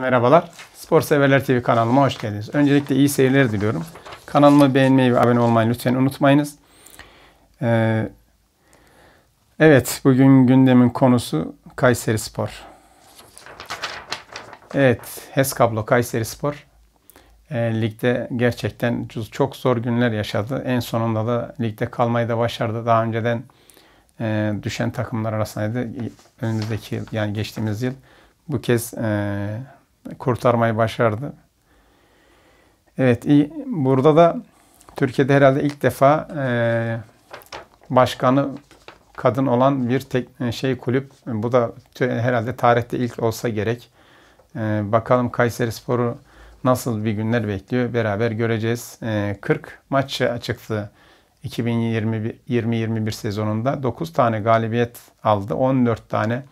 Merhabalar. Spor Severler TV kanalıma hoş geldiniz. Öncelikle iyi seyirler diliyorum. Kanalımı beğenmeyi ve abone olmayı lütfen unutmayınız. Ee, evet, bugün gündemin konusu Kayseri Spor. Evet, HES Kablo Kayseri Spor. E, ligde gerçekten çok zor günler yaşadı. En sonunda da ligde kalmayı da başardı. Daha önceden e, düşen takımlar arasındaydı. Önümüzdeki yani geçtiğimiz yıl. Bu kez e, kurtarmayı başardı. Evet, burada da Türkiye'de herhalde ilk defa e, başkanı kadın olan bir tek e, şey kulüp. Bu da herhalde tarihte ilk olsa gerek. E, bakalım Kayseri Sporu nasıl bir günler bekliyor beraber göreceğiz. 40 maça çıktı 2020-2021 sezonunda. 9 tane galibiyet aldı. 14 tane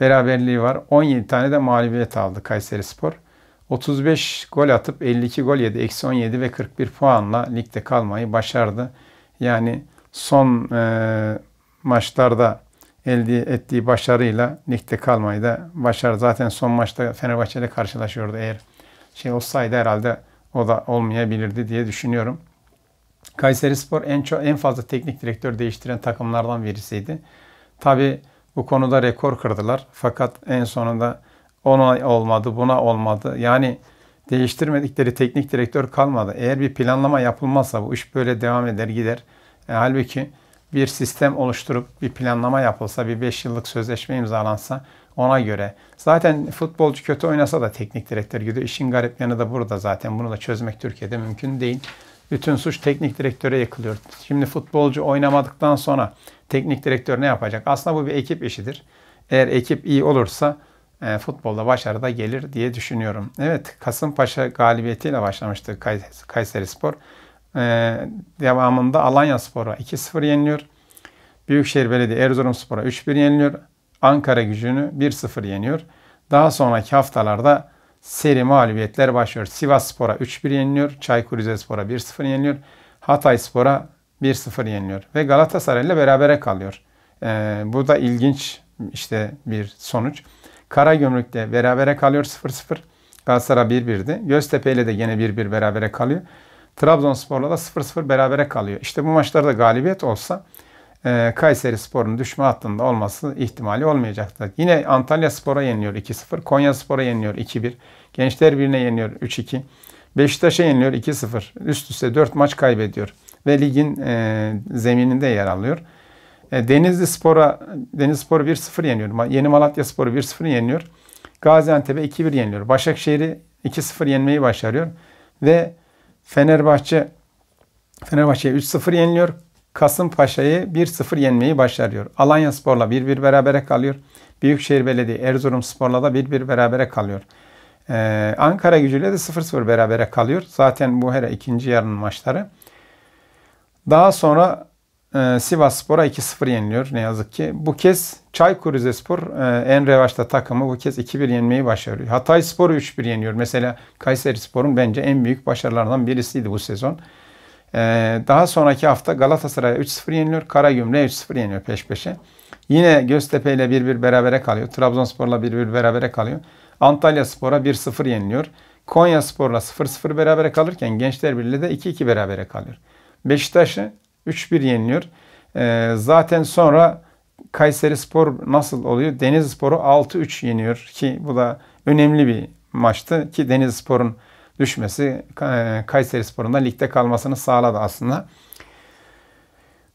beraberliği var. 17 tane de mağlubiyet aldı Kayseri Spor. 35 gol atıp 52 gol yedi. Eksi 17 ve 41 puanla ligde kalmayı başardı. Yani son e, maçlarda elde ettiği başarıyla ligde kalmayı da başardı. Zaten son maçta Fenerbahçe ile karşılaşıyordu. Eğer şey olsaydı herhalde o da olmayabilirdi diye düşünüyorum. Kayseri Spor en, çok, en fazla teknik direktör değiştiren takımlardan birisiydi. Tabi bu konuda rekor kırdılar. Fakat en sonunda ona olmadı, buna olmadı. Yani değiştirmedikleri teknik direktör kalmadı. Eğer bir planlama yapılmazsa bu iş böyle devam eder gider. E, halbuki bir sistem oluşturup bir planlama yapılsa, bir 5 yıllık sözleşme imzalansa ona göre. Zaten futbolcu kötü oynasa da teknik direktör gidiyor. İşin garip yanı da burada zaten. Bunu da çözmek Türkiye'de mümkün değil. Bütün suç teknik direktöre yıkılıyor. Şimdi futbolcu oynamadıktan sonra teknik direktör ne yapacak? Aslında bu bir ekip işidir. Eğer ekip iyi olursa e, futbolda başarı da gelir diye düşünüyorum. Evet Kasımpaşa galibiyetiyle başlamıştı Kayseri, Spor. E, devamında Alanya Spor'a 2-0 yeniliyor. Büyükşehir Belediye Erzurum Spor'a 3-1 yeniliyor. Ankara gücünü 1-0 yeniyor. Daha sonraki haftalarda seri mağlubiyetler başlıyor. Sivas Spor'a 3-1 yeniliyor. Çaykur Rizespor'a 1-0 yeniliyor. Hatay Spor'a 1-0 yeniliyor ve Galatasaray ile berabere kalıyor. Ee, bu da ilginç işte bir sonuç. Karagümrük'te berabere kalıyor 0-0. Galatasaray 1-1'di. Göztepe ile de yine 1-1 berabere kalıyor. Trabzonspor'la da 0-0 berabere kalıyor. İşte bu maçlarda galibiyet olsa e, Kayseri Spor'un düşme hattında olması ihtimali olmayacaktı. Yine Antalya Spor'a yeniliyor 2-0. Konya Spor'a yeniliyor 2-1. Gençler Birliği'ne yeniliyor 3-2. Beşiktaş'a yeniliyor 2-0. Üst üste 4 maç kaybediyor ve ligin e, zemininde yer alıyor. E, Denizli Spor'a Denizli Spor'u 1-0 yeniyor. Yeni Malatya Spor'u 1-0 yeniyor. Gaziantep'e 2-1 yeniliyor. Başakşehir'i 2-0 yenmeyi başarıyor ve Fenerbahçe Fenerbahçe'ye 3-0 yeniliyor. Kasımpaşa'yı 1-0 yenmeyi başarıyor. Alanya Spor'la 1-1 berabere kalıyor. Büyükşehir Belediye Erzurum Spor'la da 1-1 berabere kalıyor. Ee, Ankara gücüyle de 0-0 berabere kalıyor. Zaten bu her ikinci yarının maçları. Daha sonra e, Sivas Spor'a 2-0 yeniliyor ne yazık ki. Bu kez Çaykur Rizespor e, en revaçta takımı bu kez 2-1 yenmeyi başarıyor. Hatay Spor'u 3-1 yeniyor. Mesela Kayseri Spor'un bence en büyük başarılarından birisiydi bu sezon. E, daha sonraki hafta Galatasaray'a 3-0 yeniliyor. Karagümrük'e 3-0 yeniyor peş peşe. Yine Göztepe ile 1-1 berabere kalıyor. Trabzonspor'la 1-1 berabere kalıyor. Antalya Spor'a 1-0 yeniliyor. Konya Spor'la 0-0 berabere kalırken Gençler Birliği'yle de 2-2 berabere kalıyor. Beşiktaş'ı 3-1 yeniliyor. Ee, zaten sonra Kayseri Spor nasıl oluyor? Deniz Spor'u 6-3 yeniyor ki bu da önemli bir maçtı ki Deniz Spor'un düşmesi e, Kayseri Spor'un da ligde kalmasını sağladı aslında.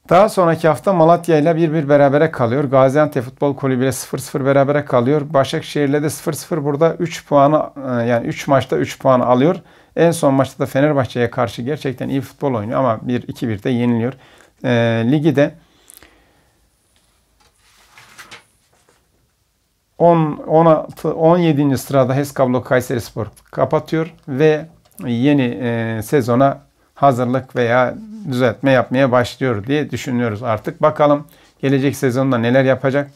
Daha sonraki hafta Malatya ile 1-1 berabere kalıyor. Gaziantep Futbol Kulübü ile 0-0 berabere kalıyor. Başakşehir ile de 0-0 burada 3 puanı e, yani 3 maçta 3 puan alıyor. En son maçta da Fenerbahçe'ye karşı gerçekten iyi futbol oynuyor ama 1-2-1 de yeniliyor. E, ligi de 10 16 17. sırada Heskablo Spor kapatıyor ve yeni e, sezona hazırlık veya düzeltme yapmaya başlıyor diye düşünüyoruz artık. Bakalım gelecek sezonda neler yapacak?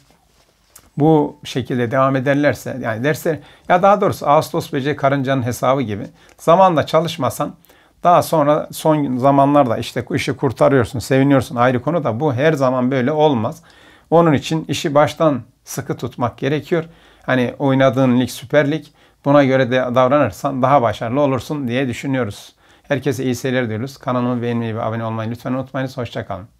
Bu şekilde devam ederlerse yani derse ya daha doğrusu Ağustos böceği karıncanın hesabı gibi zamanla çalışmasan daha sonra son zamanlarda işte işi kurtarıyorsun, seviniyorsun ayrı konu da bu her zaman böyle olmaz. Onun için işi baştan sıkı tutmak gerekiyor. Hani oynadığın lig Süper Lig buna göre de davranırsan daha başarılı olursun diye düşünüyoruz. Herkese iyi seyirler diliyoruz. Kanalımı beğenmeyi ve abone olmayı lütfen unutmayınız. Hoşçakalın.